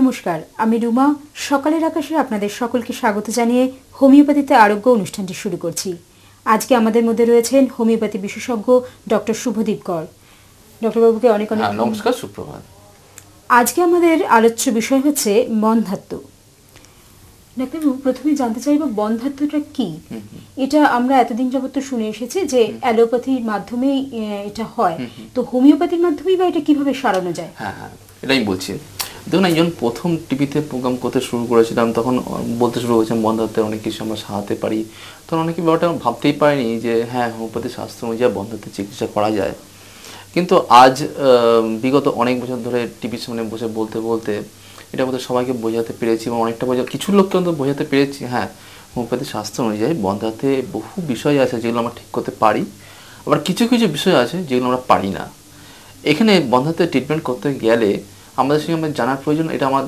নমস্কার আমি রুমা সকালের আকাশে আপনাদের সকলকে স্বাগত জানিয়ে হোমিওপ্যাথিতে আরোগ্য অনুষ্ঠানটি শুরু করছি আজকে আমাদের মধ্যে রয়েছেন হোমিওপ্যাথি বিশেষজ্ঞ ডক্টর শুভদীপ কর ডক্টরবাবুকে অনেক অনেক হ্যাঁ, নমস্কার সুপ্রভাত আজকে আমাদের আলোচ্য বিষয় হচ্ছে বন্ধাত্ম ডাক্তারবাবু প্রথমে জানতে চাইব বন্ধাত্মটা কি এটা আমরা এতদিন যাবৎ তো শুনে এসেছি যে অ্যালোপ্যাথির মাধ্যমেই এটা হয় তো হোমিওপ্যাথির মাধ্যমেই বা এটা কিভাবে সারানো যায় হ্যাঁ, হ্যাঁ এটাই বলছি দেখুন একজন প্রথম টিভিতে প্রোগ্রাম করতে শুরু করেছিলাম তখন বলতে শুরু করেছিলাম বন্ধাত্মের অনেক কিছু আমরা সারাতে পারি তখন অনেকে ব্যাপারটা ভাবতেই পারিনি যে হ্যাঁ হোমিওপ্যাথি স্বাস্থ্য অনুযায়ী বন্ধাত্মের চিকিৎসা করা যায় কিন্তু আজ বিগত অনেক বছর ধরে টিভির সামনে বসে বলতে বলতে এটা মধ্যে সবাইকে বোঝাতে পেরেছি এবং অনেকটা বোঝা কিছু লোককে অন্তত বোঝাতে পেরেছি হ্যাঁ হোমিওপ্যাথি স্বাস্থ্য অনুযায়ী বন্ধাতে বহু বিষয় আছে যেগুলো আমরা ঠিক করতে পারি আবার কিছু কিছু বিষয় আছে যেগুলো আমরা পারি না এখানে বন্ধাতে ট্রিটমেন্ট করতে গেলে আমাদের সঙ্গে আমাদের জানার প্রয়োজন এটা আমার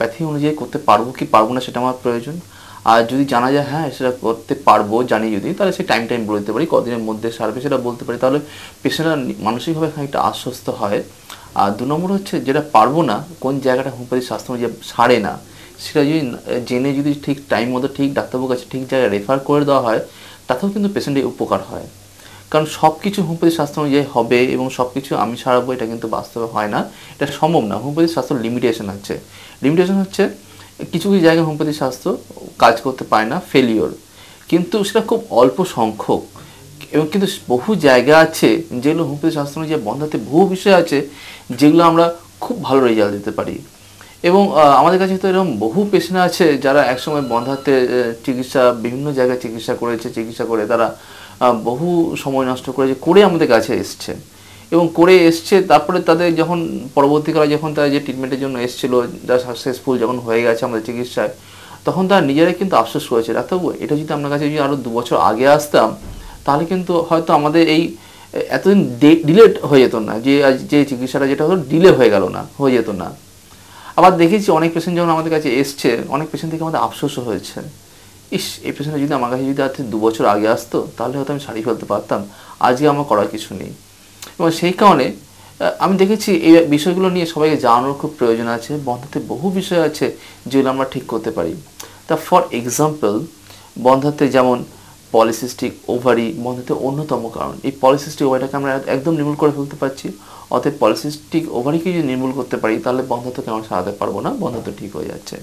প্যাথি অনুযায়ী করতে পারবো কি পারবো না সেটা আমার প্রয়োজন আর যদি জানা যায় হ্যাঁ সেটা করতে পারবো জানি যদি তাহলে সে টাইম টাইম বলে দিতে পারি কদিনের মধ্যে সারবে সেটা বলতে পারি তাহলে পেশেন্টরা মানসিকভাবে খানিকটা আশ্বস্ত হয় আর দু নম্বর হচ্ছে যেটা পারবো না কোন জায়গাটা হোমিওপ্যাথি স্বাস্থ্য অনুযায়ী সারে না সেটা যদি জেনে যদি ঠিক টাইম মতো ঠিক ডাক্তারবাবুর কাছে ঠিক জায়গায় রেফার করে দেওয়া হয় তাতেও কিন্তু পেশেন্টের উপকার হয় কারণ সব কিছু হোমিওপ্যাথি স্বাস্থ্য অনুযায়ী হবে এবং সব কিছু আমি সারাবো এটা কিন্তু বাস্তবে হয় না এটা সম্ভব না হোমিওপ্যাথি স্বাস্থ্য লিমিটেশন আছে লিমিটেশন হচ্ছে কিছু কিছু জায়গায় হোমপতি স্বাস্থ্য কাজ করতে পারে না ফেলিওর কিন্তু সেটা খুব অল্প সংখ্যক এবং কিন্তু বহু জায়গা আছে যেগুলো হোমিওপ্যাথি স্বাস্থ্য অনুযায়ী বন্ধাতে বহু বিষয় আছে যেগুলো আমরা খুব ভালো রেজাল্ট দিতে পারি এবং আমাদের কাছে তো এরকম বহু পেশেন্ট আছে যারা একসময় বন্ধাতে চিকিৎসা বিভিন্ন জায়গায় চিকিৎসা করেছে চিকিৎসা করে তারা বহু সময় নষ্ট করে যে করে আমাদের কাছে এসছে এবং করে এসছে তারপরে তাদের যখন পরবর্তীকালে যখন তারা যে ট্রিটমেন্টের জন্য এসেছিলো যা সাকসেসফুল যখন হয়ে গেছে আমাদের চিকিৎসায় তখন তারা নিজেরাই কিন্তু আফসোস করেছে ডাক্তারবাবু এটা যদি আপনার কাছে যদি আরও দু বছর আগে আসতাম তাহলে কিন্তু হয়তো আমাদের এই এতদিন ডিলেট হয়ে যেত না যে যে চিকিৎসাটা যেটা হতো ডিলে হয়ে গেল না হয়ে যেত না আবার দেখেছি অনেক পেশেন্ট যখন আমাদের কাছে এসছে অনেক পেশেন্ট থেকে আমাদের আফসোসও হয়েছে ইস এই পেছনে যদি আমার কাছে যদি আর দু বছর আগে আসতো তাহলে হয়তো আমি শাড়ি ফেলতে পারতাম আজকে আমার করার কিছু নেই এবং সেই কারণে আমি দেখেছি এই বিষয়গুলো নিয়ে সবাইকে জানানোর খুব প্রয়োজন আছে বন্ধাতে বহু বিষয় আছে যেগুলো আমরা ঠিক করতে পারি তা ফর এক্সাম্পল বন্ধাতে যেমন পলিসিস্টিক ওভারি বন্ধাতে অন্যতম কারণ এই পলিসিস্টিক ওভারিটাকে আমরা একদম নির্মূল করে ফেলতে পারছি অর্থাৎ পলিসিস্টিক ওভারিকে যদি নির্মূল করতে পারি তাহলে বন্ধাত্বকে আমরা সারাতে পারবো না বন্ধাত্ব ঠিক হয়ে যাচ্ছে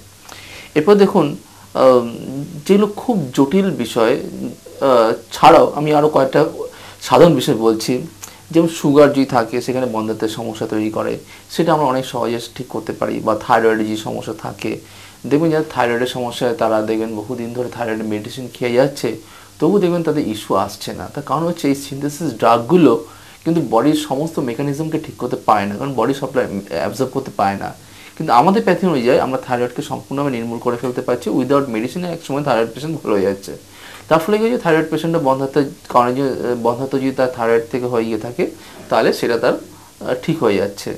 এরপর দেখুন যেগুলো খুব জটিল বিষয় ছাড়াও আমি আরও কয়েকটা সাধারণ বিষয় বলছি যেমন সুগার যদি থাকে সেখানে বন্ধাতে সমস্যা তৈরি করে সেটা আমরা অনেক সহজে ঠিক করতে পারি বা থাইরয়েডের যে সমস্যা থাকে দেখবেন যারা থাইরয়েডের সমস্যায় তারা দেখবেন বহুদিন ধরে থাইরয়েডের মেডিসিন খেয়ে যাচ্ছে তবু দেখবেন তাদের ইস্যু আসছে না তার কারণ হচ্ছে এই সিনথেসিস ড্রাগগুলো কিন্তু বডির সমস্ত মেকানিজমকে ঠিক করতে পারে না কারণ বডি সাপ্লাই অ্যাবজর্ব করতে পারে না কিন্তু আমাদের প্যাথি অনুযায়ী আমরা থাইরয়েডকে সম্পূর্ণভাবে নির্মূল করে ফেলতে পারছি উইদাউট মেডিসিনে এক সময় থাইরয়েড পেশেন্ট ভালো হয়ে যাচ্ছে তার ফলে কি হয়েছে থাইরয়েড পেশেন্টের বন্ধাত্ম কারণে বন্ধাত্ম যদি তার থাইরয়েড থেকে হয়ে গিয়ে থাকে তাহলে সেটা তার ঠিক হয়ে যাচ্ছে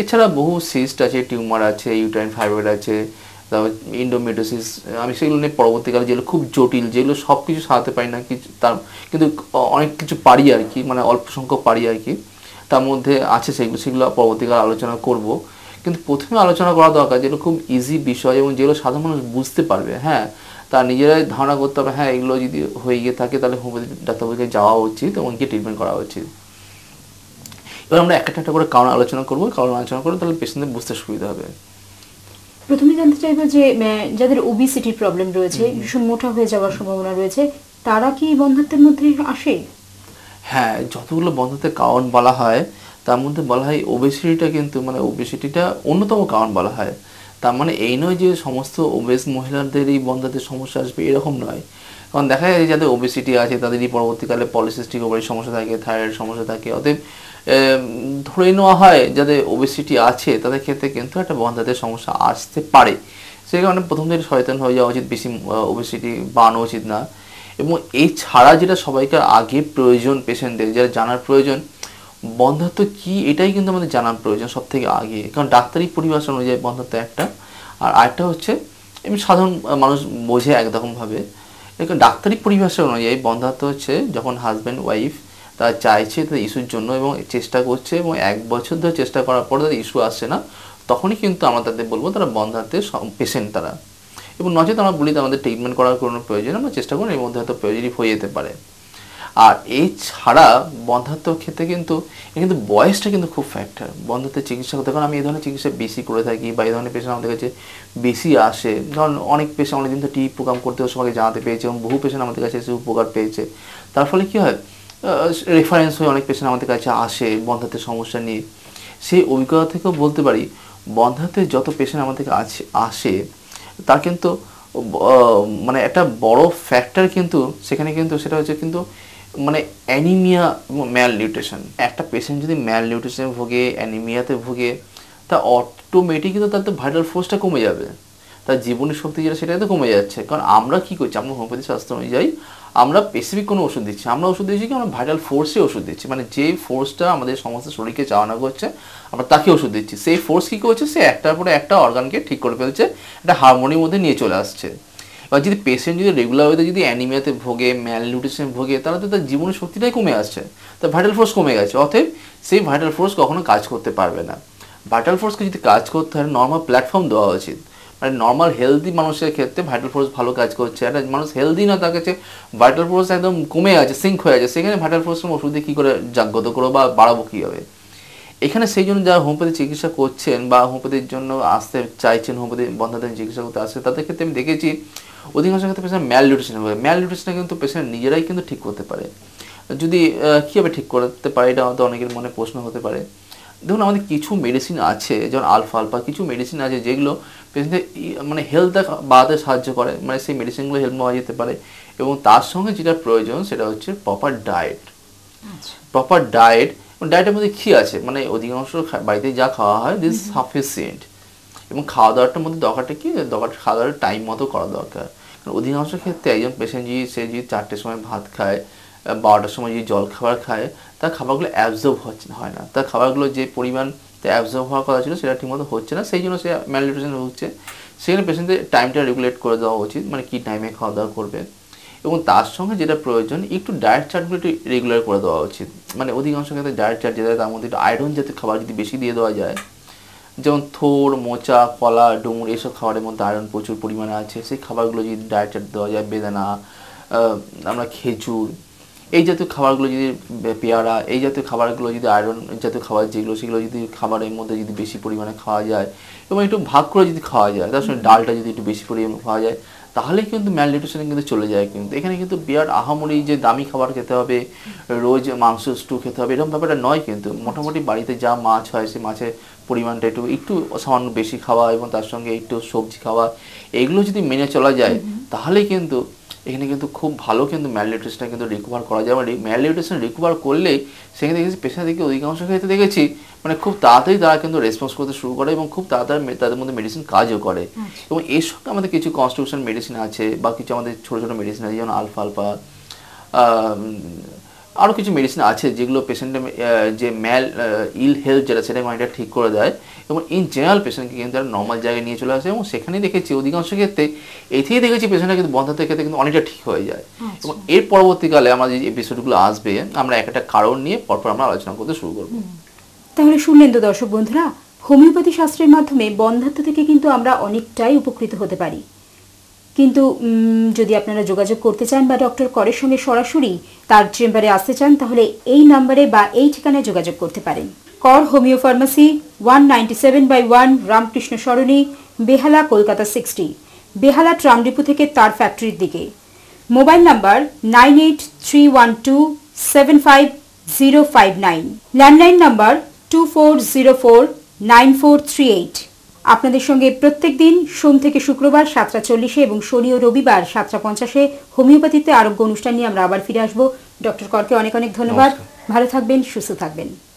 এছাড়া বহু সিস্ট আছে টিউমার আছে ইউটাইন ফাইব্রয়েড আছে তারপর ইন্ডোমেটোসিস আমি সেগুলো নিয়ে পরবর্তীকালে যেগুলো খুব জটিল যেগুলো সব কিছু সারাতে পারি না কিছু তার কিন্তু অনেক কিছু পারি আর কি মানে অল্প সংখ্যক পারি আর কি তার মধ্যে আছে সেগুলো সেগুলো পরবর্তীকালে আলোচনা করব কিন্তু প্রথমে আলোচনা করা দরকার যেগুলো খুব ইজি বিষয় এবং যেগুলো সাধারণ মানুষ বুঝতে পারবে হ্যাঁ তার নিজেরাই ধারণা করতে হবে হ্যাঁ এগুলো যদি হয়ে গিয়ে থাকে তাহলে হোমিওপ্যাথি ডাক্তারবাবুকে যাওয়া উচিত এবং গিয়ে ট্রিটমেন্ট করা উচিত এবার আমরা একটা একটা করে কারণ আলোচনা করবো কারণ আলোচনা করবো তাহলে পেশেন্টদের বুঝতে সুবিধা হবে প্রথমে জানতে চাইবো যে যাদের ওবিসিটির প্রবলেম রয়েছে ভীষণ মোটা হয়ে যাওয়ার সম্ভাবনা রয়েছে তারা কি বন্ধুত্বের মধ্যে আসে হ্যাঁ যতগুলো বন্ধুত্বের কারণ বলা হয় তার মধ্যে বলা হয় ওবেসিটিটা কিন্তু মানে ওবেসিটিটা অন্যতম কারণ বলা হয় তার মানে এই নয় যে সমস্ত ওবেস মহিলাদেরই বন্ধাতে সমস্যা আসবে এরকম নয় কারণ দেখা যায় যাদের ওবেসিটি আছে তাদেরই পরবর্তীকালে পলিসিস্টিক ওভারের সমস্যা থাকে থাইরয়েড সমস্যা থাকে অতএব ধরে নেওয়া হয় যাদের ওবেসিটি আছে তাদের ক্ষেত্রে কিন্তু একটা বন্ধাতে সমস্যা আসতে পারে সেই কারণে প্রথম থেকে সচেতন হয়ে যাওয়া উচিত বেশি ওবেসিটি বাড়ানো উচিত না এবং এই ছাড়া যেটা সবাইকার আগে প্রয়োজন পেশেন্টদের যারা জানার প্রয়োজন বন্ধাত্ব কি এটাই কিন্তু আমাদের জানার প্রয়োজন সব থেকে আগে কারণ ডাক্তারি পরিভাষা অনুযায়ী বন্ধাত্ব একটা আর আরেকটা হচ্ছে এমনি সাধারণ মানুষ বোঝে একরকমভাবে এখন ডাক্তারি পরিভাষা অনুযায়ী বন্ধাত্ব হচ্ছে যখন হাজব্যান্ড ওয়াইফ তারা চাইছে তাদের ইস্যুর জন্য এবং চেষ্টা করছে এবং এক বছর ধরে চেষ্টা করার পর তাদের ইস্যু আসছে না তখনই কিন্তু আমরা তাদের বলবো তারা বন্ধাতে পেশেন্ট তারা এবং নচেত আমরা বলি আমাদের ট্রিটমেন্ট করার কোনো প্রয়োজন আমরা চেষ্টা করি এর মধ্যে হয়তো প্রয়োজনই হয়ে যেতে পারে আর এই ছাড়া বন্ধাত্মক ক্ষেত্রে কিন্তু কিন্তু বয়সটা কিন্তু খুব ফ্যাক্টর বন্ধাত্মের চিকিৎসা করতে কারণ আমি এই ধরনের চিকিৎসা বেশি করে থাকি বা এই ধরনের পেশেন্ট আমাদের কাছে বেশি আসে ধরুন অনেক পেশেন্ট অনেকদিন তো টিভি প্রোগ্রাম করতে সবাইকে জানাতে পেয়েছে এবং বহু পেশেন্ট আমাদের কাছে এসে উপকার পেয়েছে তার ফলে কী হয় রেফারেন্স হয়ে অনেক পেশেন্ট আমাদের কাছে আসে বন্ধাত্মের সমস্যা নিয়ে সেই অভিজ্ঞতা থেকেও বলতে পারি বন্ধাত্মের যত পেশেন্ট আমাদের কাছে আসে তা কিন্তু মানে একটা বড় ফ্যাক্টর কিন্তু সেখানে কিন্তু সেটা হচ্ছে কিন্তু মানে অ্যানিমিয়া ম্যাল নিউট্রিশন একটা পেশেন্ট যদি ম্যাল নিউট্রিশনে ভোগে অ্যানিমিয়াতে ভোগে তা অটোমেটিক কিন্তু তার তো ভাইটাল ফোর্সটা কমে যাবে তার জীবনী শক্তি যেটা সেটা তো কমে যাচ্ছে কারণ আমরা কী করছি আমরা হোমিওপ্যাথি স্বাস্থ্য অনুযায়ী আমরা স্পেসিফিক কোনো ওষুধ দিচ্ছি আমরা ওষুধ দিচ্ছি কি আমরা ভাইরাল ফোর্সে ওষুধ দিচ্ছি মানে যে ফোর্সটা আমাদের সমস্ত শরীরকে চাওয়ানো করছে আমরা তাকে ওষুধ দিচ্ছি সেই ফোর্স কী করছে সে একটার পরে একটা অর্গানকে ঠিক করে ফেলছে একটা হারমোনির মধ্যে নিয়ে চলে আসছে এবার যদি পেশেন্ট যদি রেগুলার ওয়েতে যদি অ্যানিমিয়াতে ভোগে ম্যালনিউট্রিশন ভোগে তাহলে তো তার জীবনের শক্তিটাই কমে আসছে তার ভাইটাল ফোর্স কমে গেছে অতএব সেই ভাইটাল ফোর্স কখনো কাজ করতে পারবে না ভাইটাল ফোর্সকে যদি কাজ করতে হয় নর্মাল প্ল্যাটফর্ম দেওয়া উচিত মানে নর্মাল হেলদি মানুষের ক্ষেত্রে ভাইটাল ফোর্স ভালো কাজ করছে একটা মানুষ হেলদি না তার কাছে ভাইটাল ফোর্স একদম কমে আছে সিঙ্ক হয়ে আছে সেখানে ভাইটাল ফোর্স ওষুধে কী করে জাগ্রত করো বা বাড়াবো কীভাবে এখানে সেই জন্য যারা হোমিওপ্যাথি চিকিৎসা করছেন বা হোমিওপ্যাথির জন্য আসতে চাইছেন হোমিওপ্যাথি বন্ধাদের চিকিৎসা করতে আসছে তাদের ক্ষেত্রে আমি দেখেছি অধিকাংশ ক্ষেত্রে পেশেন্ট ম্যাল নিউট্রিশন হবে ম্যাল নিউট্রিশনে কিন্তু পেশেন্ট নিজেরাই কিন্তু ঠিক করতে পারে যদি কীভাবে ঠিক করতে পারে এটা আমাদের অনেকের মনে প্রশ্ন হতে পারে দেখুন আমাদের কিছু মেডিসিন আছে যেমন আলফা আলফা কিছু মেডিসিন আছে যেগুলো পেশেন্টের মানে হেলথটা বাড়াতে সাহায্য করে মানে সেই মেডিসিনগুলো হেল্প হওয়া যেতে পারে এবং তার সঙ্গে যেটা প্রয়োজন সেটা হচ্ছে প্রপার ডায়েট প্রপার ডায়েট ডায়েটের মধ্যে কী আছে মানে অধিকাংশ বাড়িতে যা খাওয়া হয় দিস সাফিসিয়েন্ট এবং খাওয়া দাওয়াটার মধ্যে দরকারটা কি দরকার খাওয়া দাওয়ার টাইম মতো করা দরকার কারণ অধিকাংশ ক্ষেত্রে একজন পেশেন্ট যদি সে যদি চারটের সময় ভাত খায় বারোটার সময় যদি জল খাবার খায় তার খাবারগুলো অ্যাবজর্ব হয় না তার খাবারগুলো যে পরিমাণ তো অ্যাবজর্ব হওয়ার কথা ছিল সেটা ঠিকমতো হচ্ছে না সেই জন্য সে ম্যালনিউট্রিশন হচ্ছে সেখানে পেশেন্টদের টাইমটা রেগুলেট করে দেওয়া উচিত মানে কী টাইমে খাওয়া দাওয়া করবে এবং তার সঙ্গে যেটা প্রয়োজন একটু ডায়েট চার্টগুলো একটু রেগুলার করে দেওয়া উচিত মানে অধিকাংশ ক্ষেত্রে ডায়েট চার্ট যেটা তার মধ্যে একটু আয়রন জাতীয় খাবার যদি বেশি দিয়ে দেওয়া যায় যেমন থোর মোচা কলা ডুমুর এসব খাবারের মধ্যে আয়রন প্রচুর পরিমাণে আছে সেই খাবারগুলো যদি ডায়েট চার্ট দেওয়া যায় বেদানা আমরা খেজুর এই জাতীয় খাবারগুলো যদি পেয়ারা এই জাতীয় খাবারগুলো যদি আয়রন জাতীয় খাবার যেগুলো সেগুলো যদি খাবারের মধ্যে যদি বেশি পরিমাণে খাওয়া যায় এবং একটু ভাগ করে যদি খাওয়া যায় তার সঙ্গে ডালটা যদি একটু বেশি পরিমাণে খাওয়া যায় তাহলে কিন্তু ম্যালনিউট্রিশনে কিন্তু চলে যায় কিন্তু এখানে কিন্তু বিরাট আহামরি যে দামি খাবার খেতে হবে রোজ মাংস স্টু খেতে হবে এরকম ব্যাপারটা নয় কিন্তু মোটামুটি বাড়িতে যা মাছ হয় সেই মাছের পরিমাণটা একটু একটু সামান্য বেশি খাওয়া এবং তার সঙ্গে একটু সবজি খাওয়া এগুলো যদি মেনে চলা যায় তাহলে কিন্তু এখানে কিন্তু খুব ভালো কিন্তু ম্যালনিউট্রিশনটা কিন্তু রিকভার করা যায় মানে ম্যালনিউট্রিশন রিকভার করলে সেখানে দেখেছি পেশেন্ট দেখে অধিকাংশ ক্ষেত্রে দেখেছি মানে খুব তাড়াতাড়ি তারা কিন্তু রেসপন্স করতে শুরু করে এবং খুব তাড়াতাড়ি তাদের মধ্যে মেডিসিন কাজও করে আচ্ছা। এবং এর সঙ্গে আমাদের কিছু কনস্টিটিউশন মেডিসিন আছে বা কিছু আমাদের ছোটো ছোটো মেডিসিন আছে যেমন আলফা আলফা আরও কিছু মেডিসিন আছে যেগুলো পেশেন্টের যে ম্যাল ইল হেলথ যেটা সেটা মানে ঠিক করে দেয় এবং ইন জেনারেল পেশেন্টকে কিন্তু তারা নর্মাল জায়গায় নিয়ে চলে আসে এবং সেখানেই দেখেছি অধিকাংশ ক্ষেত্রে এতেই দেখেছি পেশেন্টরা কিন্তু বন্ধাতের ক্ষেত্রে কিন্তু অনেকটা ঠিক হয়ে যায় আচ্ছা। এবং এর পরবর্তীকালে আমাদের যে এপিসোডগুলো আসবে আমরা একটা কারণ নিয়ে পরপর আমরা আলোচনা করতে শুরু করবো তাহলে শুনলেন তো দর্শক বন্ধুরা হোমিওপ্যাথি শাস্ত্রের মাধ্যমে বন্ধাত্ব থেকে কিন্তু আমরা অনেকটাই উপকৃত হতে পারি কিন্তু যদি আপনারা যোগাযোগ করতে চান বা ডক্টর করের সঙ্গে সরাসরি তার চেম্বারে আসতে চান তাহলে এই নাম্বারে বা এই ঠিকানায় যোগাযোগ করতে পারেন কর homeo pharmacy one ninety seven by one Ramkrishna Sarani Behala Kolkata sixty Behala tram depot থেকে তার ফ্যাক্টরির দিকে mobile number nine eight three one two seven five zero five nine landline number two four zero four nine four three eight আপনাদের সঙ্গে প্রত্যেক দিন সোম থেকে শুক্রবার সাতটা চল্লিশে এবং শনি ও রবিবার সাতটা পঞ্চাশে হোমিওপ্যাথিতে আরোগ্য অনুষ্ঠান নিয়ে আমরা আবার ফিরে আসবো ডক্টর করকে অনেক অনেক ধন্যবাদ ভালো থাকবেন সুস্থ থাকবেন